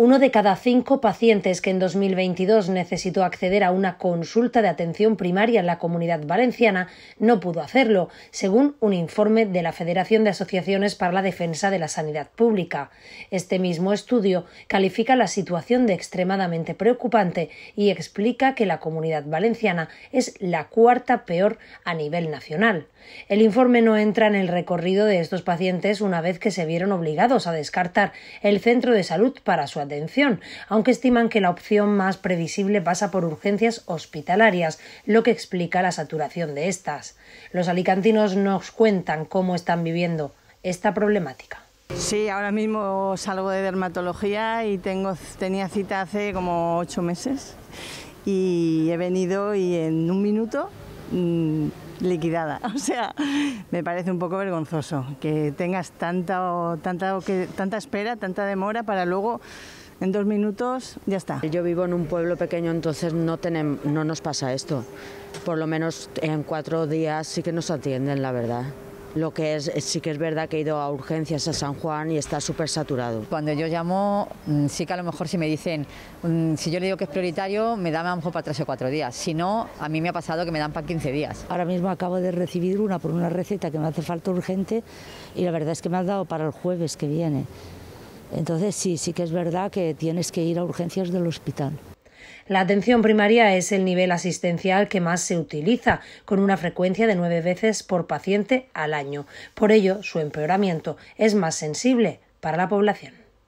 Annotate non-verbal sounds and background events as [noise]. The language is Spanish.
Uno de cada cinco pacientes que en 2022 necesitó acceder a una consulta de atención primaria en la comunidad valenciana no pudo hacerlo, según un informe de la Federación de Asociaciones para la Defensa de la Sanidad Pública. Este mismo estudio califica la situación de extremadamente preocupante y explica que la comunidad valenciana es la cuarta peor a nivel nacional. El informe no entra en el recorrido de estos pacientes una vez que se vieron obligados a descartar el centro de salud para su aunque estiman que la opción más previsible pasa por urgencias hospitalarias, lo que explica la saturación de estas. Los alicantinos nos cuentan cómo están viviendo esta problemática. Sí, ahora mismo salgo de dermatología y tengo, tenía cita hace como ocho meses y he venido y en un minuto mm, liquidada. [laughs] O sea, me parece un poco vergonzoso que tengas tanta, tanta, que, tanta espera, tanta demora para luego en dos minutos ya está. Yo vivo en un pueblo pequeño, entonces no, tenemos, no nos pasa esto. Por lo menos en cuatro días sí que nos atienden, la verdad. Lo que es, eh, sí que es verdad que he ido a urgencias a San Juan y está súper saturado. Cuando yo llamo, mm, sí que a lo mejor si me dicen, mm, si yo le digo que es prioritario, me dan a lo mejor para tres o cuatro días. Si no, a mí me ha pasado que me dan para 15 días. Ahora mismo acabo de recibir una por una receta que me hace falta urgente y la verdad es que me han dado para el jueves que viene. Entonces sí, sí que es verdad que tienes que ir a urgencias del hospital. La atención primaria es el nivel asistencial que más se utiliza, con una frecuencia de nueve veces por paciente al año. Por ello, su empeoramiento es más sensible para la población.